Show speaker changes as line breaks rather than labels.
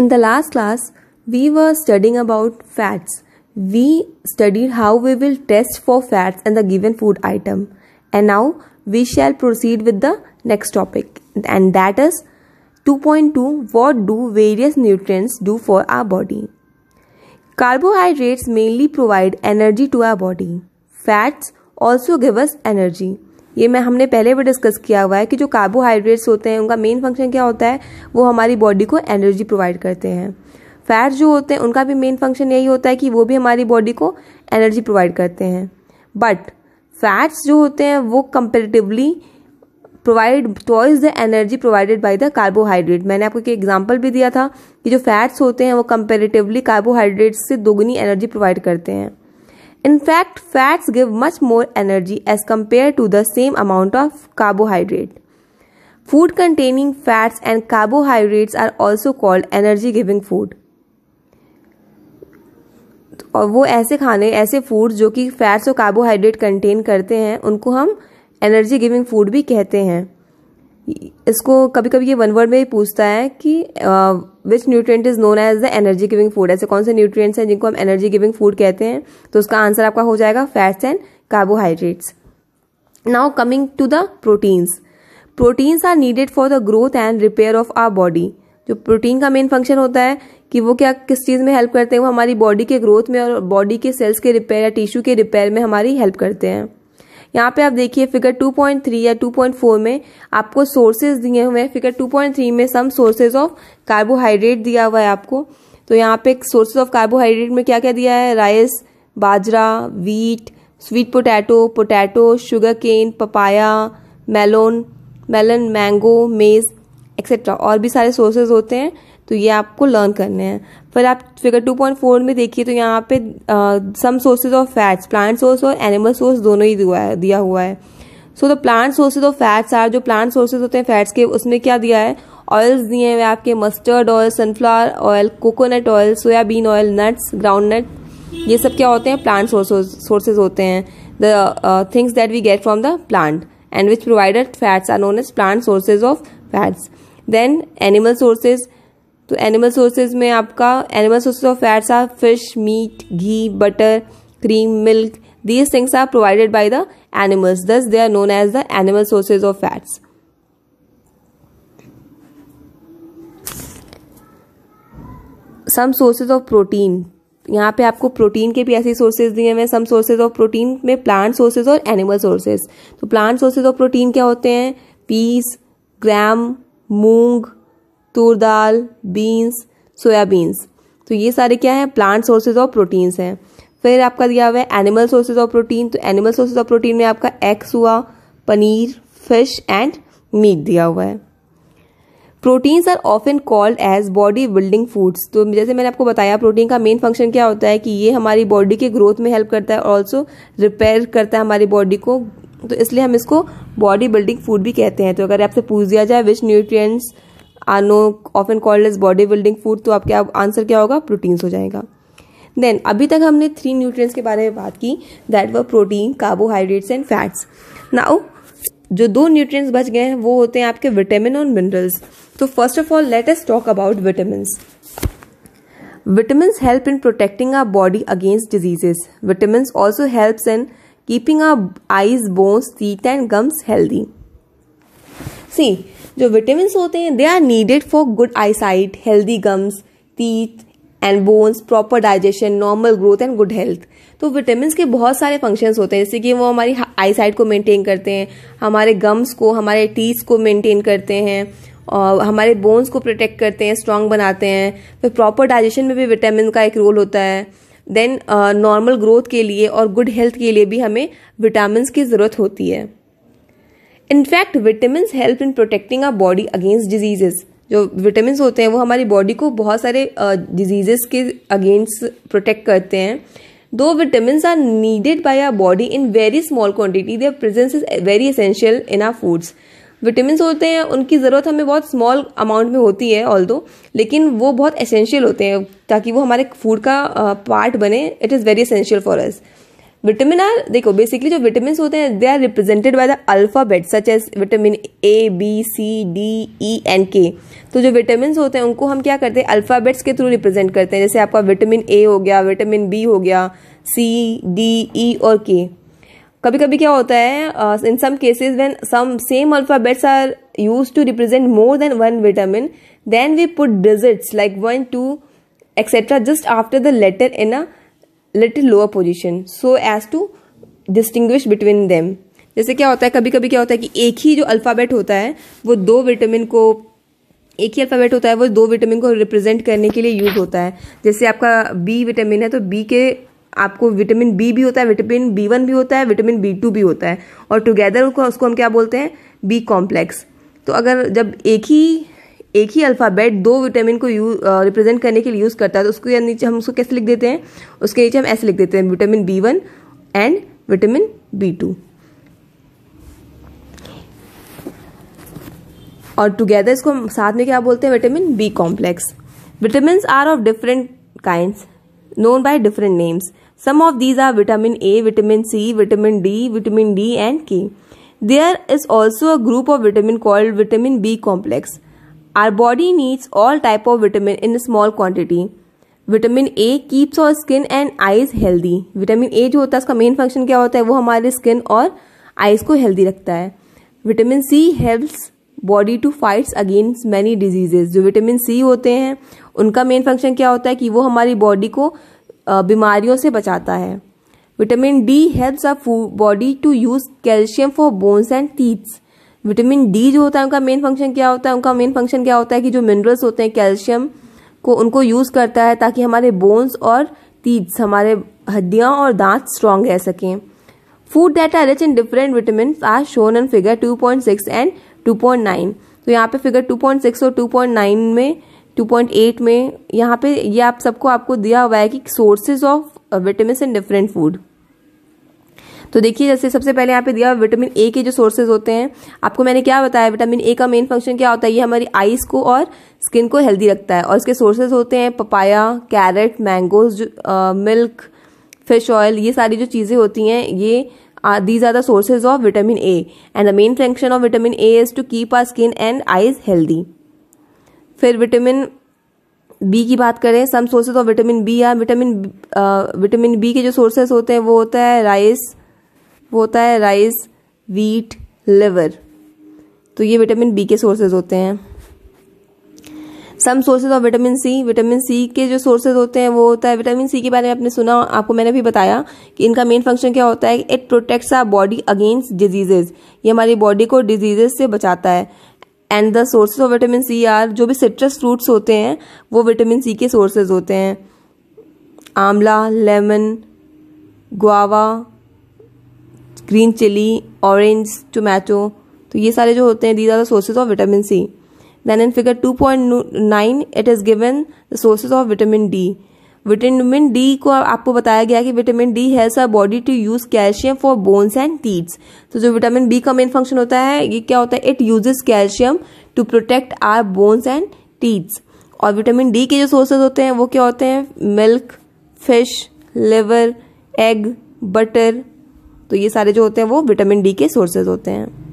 In the last class, we were studying about fats. We studied how we will test for fats in the given food item. And now we shall proceed with the next topic and that is 2.2 What do various nutrients do for our body? Carbohydrates mainly provide energy to our body. Fats also give us energy. ये मैं हमने पहले भी discuss किया हुआ है कि जो कार्बोहाइड्रेट्स होते हैं उनका मेन फंक्शन क्या होता है वो हमारी बॉडी को एनर्जी प्रोवाइड करते हैं फैट्स जो होते हैं उनका भी मेन फंक्शन यही होता है कि वो भी हमारी बॉडी को एनर्जी प्रोवाइड करते हैं बट फैट्स जो होते हैं वो comparatively provide twice the energy provided by the carbohydrate मैंने आपको एक एग्जाम्पल भी दिया था कि जो फैट्स होते हैं वो कंपेरेटिवली कार्बोहाइड्रेट्स से दोगुनी एनर्जी प्रोवाइड करते हैं In fact, fats give much more energy as compared to the same amount of carbohydrate. Food containing fats and carbohydrates are also called energy giving food. और वो ऐसे खाने ऐसे फूड जो कि फैट्स और कार्बोहाइड्रेट कंटेन करते हैं उनको हम एनर्जी गिविंग फूड भी कहते हैं इसको कभी कभी ये वन वर्ड में ही पूछता है कि which nutrient is known as the energy giving food ऐसे कौन से न्यूट्रिएंट्स हैं जिनको हम एनर्जी गिविंग फूड कहते हैं तो उसका आंसर आपका हो जाएगा fats and carbohydrates now coming to the proteins proteins are needed for the growth and repair of our body जो प्रोटीन का मेन फंक्शन होता है कि वो क्या किस चीज़ में हेल्प करते हैं वो हमारी बॉडी के ग्रोथ में और बॉडी के सेल्स के रिपेयर या टिश्यू के रिपेयर में हमारी हेल्प करते हैं यहाँ पे आप देखिए फिगर 2.3 या 2.4 में आपको सोर्सेज दिए हुए हैं फिगर 2.3 में सम सोर्सेज ऑफ कार्बोहाइड्रेट दिया हुआ है आपको तो यहाँ पे सोर्सेज ऑफ कार्बोहाइड्रेट में क्या क्या दिया है rice bajra wheat sweet potato potato sugar cane papaya melon melon mango maize etcetera और भी सारे सोर्सेज होते हैं तो ये आपको लर्न करने हैं फिर आप फिगर 2.4 में देखिए तो यहाँ पे some sources of fats plant source और एनिमल सोर्स दोनों ही दिया हुआ है so the plant sources of fats are जो प्लांट सोर्सेज होते हैं फैट्स के उसमें क्या दिया है ऑयल्स दिए हैं आपके mustard oil sunflower oil coconut oil soybean oil nuts groundnut ये सब क्या होते हैं प्लांट सोर्सेज होते हैं the things that we get from the plant and which provided fats are known as plant sources of fats then animal sources तो animal sources में आपका animal sources of fats are fish meat ghee butter cream milk these things are provided by the animals दस दे are known as the animal sources of fats some sources of protein यहाँ पे आपको protein के भी ऐसे sources दिए हुए some sources of protein में प्लांट सोर्सेज और एनिमल सोर्सेज तो प्लांट सोर्सेज ऑफ प्रोटीन क्या होते हैं peas gram moong tur dal beans soybeans तो ये सारे क्या हैं प्लांट सोर्सेज ऑफ प्रोटीन्स हैं फिर आपका दिया हुआ है एनिमल सोर्सेज ऑफ प्रोटीन तो एनिमल सोर्सेज ऑफ प्रोटीन में आपका एग्स हुआ पनीर फिश एंड मीट दिया हुआ है proteins are often called as body building foods तो जैसे मैंने आपको बताया प्रोटीन का मेन फंक्शन क्या होता है कि ये हमारी बॉडी के ग्रोथ में हेल्प करता है और ऑल्सो रिपेयर करता है हमारी बॉडी को तो इसलिए हम इसको बॉडी बिल्डिंग फूड भी कहते हैं तो अगर आपसे पूछ दिया जाए which nutrients are often called as body building food तो आपके आंसर क्या होगा प्रोटीन्स हो जाएगा देन अभी तक हमने थ्री न्यूट्रिएंट्स के बारे में बात की that were protein carbohydrates and fats now जो दो न्यूट्रिएंट्स बच गए हैं वो होते हैं आपके विटामिन और मिनरल्स तो first of all let's talk about vitamin vitamin help in protecting our body against diseases vitamin also help in keeping our eyes bones teeth and gums healthy see जो vitamin होते हैं they are needed for good eyesight healthy gums teeth and bones proper digestion normal growth and good health तो vitamin के बहुत सारे functions होते हैं जैसे कि वो हमारी आईसाइट को मेंटेन करते हैं हमारे गम्स को हमारे टीथ को मेंटेन करते हैं और हमारे बोन्स को प्रोटेक्ट करते हैं स्ट्रांग बनाते हैं फिर प्रॉपर डाइजेशन में भी विटामिन का एक रोल होता है देन नॉर्मल ग्रोथ के लिए और गुड हेल्थ के लिए भी हमें विटामिन की ज़रूरत होती है in fact vitamin help in protecting our body against diseases जो विटामिन होते हैं वो हमारी बॉडी को बहुत सारे डिजीजेस के अगेंस्ट प्रोटेक्ट करते हैं दो vitamin are needed by our body in very small quantity their presence is very essential in our foods vitamin होते हैं उनकी ज़रूरत हमें बहुत स्मॉल अमाउंट में होती है ऑल लेकिन वो बहुत एसेंशियल होते हैं ताकि वो हमारे फूड का पार्ट बने it is very essential for us vitamin are देखो बेसिकली जो विटामिन होते हैं they are represented by the alphabet such as vitamin A B C D E and K तो जो विटामिन होते हैं उनको हम क्या करते हैं अल्फ़ाबेट्स के थ्रू रिप्रेजेंट करते हैं जैसे आपका विटामिन ए हो गया विटामिन बी हो गया सी डी ई और के कभी कभी क्या होता है in some cases when some same alphabets are use to represent more than one vitamin then we put digits like one two etcetera just after the letter in a little lower position so as to distinguish between them जैसे क्या होता है कभी कभी क्या होता है कि एक ही जो अल्फ़ाबेट होता है वो दो विटामिन को एक ही अल्फ़ाबेट होता है वो दो विटामिन को रिप्रेजेंट करने के लिए यूज होता है जैसे आपका बी विटामिन है तो बी के आपको विटामिन बी भी होता है विटामिन बी वन भी होता है विटामिन बी टू भी होता है और टुगेदर उसको हम क्या बोलते हैं बी कॉम्प्लेक्स तो अगर जब एक ही एक ही अल्फ़ाबेट दो विटामिन को यू रिप्रेजेंट करने के लिए यूज़ करता है तो उसके नीचे हम उसको कैसे लिख देते हैं उसके नीचे हम ऐसे लिख देते हैं vitamin B one and vitamin B two और टुगेदर इसको हम साथ में क्या बोलते हैं vitamin B complex vitamin are of different kind known by different names some of these are vitamin A vitamin C vitamin D vitamin D and K there is also a group of vitamin called vitamin B complex our body needs all type of vitamin in small quantity vitamin A keeps और skin and eyes healthy vitamin A जो होता है उसका main function क्या होता है वो हमारे स्किन और आईज को हेल्दी रखता है vitamin C helps body to fights against many diseases जो विटामिन सी होते हैं उनका मेन फंक्शन क्या होता है कि वो हमारी बॉडी को बीमारियों से बचाता है vitamin D helps our body to use calcium for bones and teeths vitamin D जो होता है उनका मेन फंक्शन क्या होता है उनका मेन फंक्शन क्या होता है कि जो मिनरल्स होते हैं कैल्शियम को उनको यूज़ करता है ताकि हमारे बोन्स और तीज हमारे हड्डियाँ और दांत स्ट्रांग रह सकें food that are rich in different vitamin are shown in figure 2.6 and 2.9 तो यहाँ पे फिगर 2.6 और 2.9 में 2.8 में यहाँ पे ये यह आप सबको आपको दिया हुआ है कि sources of vitamin in different food तो देखिए जैसे सबसे पहले यहाँ पे दिया विटामिन ए के जो सोर्सेज होते हैं आपको मैंने क्या बताया विटामिन ए का मेन फंक्शन क्या होता है ये हमारी आइस को और स्किन को हेल्दी रखता है और इसके सोर्सेज होते हैं papaya carrot mangoes milk fish oil ये सारी जो चीज़ें होती हैं ये these are the sources of vitamin A and the main function of vitamin A is to keep our skin and eyes healthy फिर विटामिन बी की बात करें some sources of vitamin B या विटामिन विटामिन बी के जो sources होते हैं वो होता है राइस वो होता है राइस वीट लिवर तो ये विटामिन बी के सोर्सेज होते हैं some sources of vitamin C vitamin C के जो सोर्सेज होते हैं वो होता है विटामिन सी के बारे में आपने सुना आपको मैंने भी बताया कि इनका मेन फंक्शन क्या होता है it protects our body against diseases ये हमारी बॉडी को डिजीजेज से बचाता है and the sources of vitamin C are जो भी सिट्रस फ्रूट्स होते हैं वो विटामिन सी के सोर्सेज होते हैं amla lemon guava green chili orange tomato तो ये सारे जो होते हैं these are the sources of vitamin C then in figure two point nine it is given the sources of vitamin D vitamin D को आपको बताया गया कि vitamin D help our body to use calcium for bones and teeths तो जो vitamin B का main function होता है ये क्या होता है it uses calcium to protect our bones and teeths और विटामिन डी के जो सोर्सेज होते हैं वो क्या होते हैं milk fish liver egg butter तो ये सारे जो होते हैं वो विटामिन डी के सोर्सेज होते हैं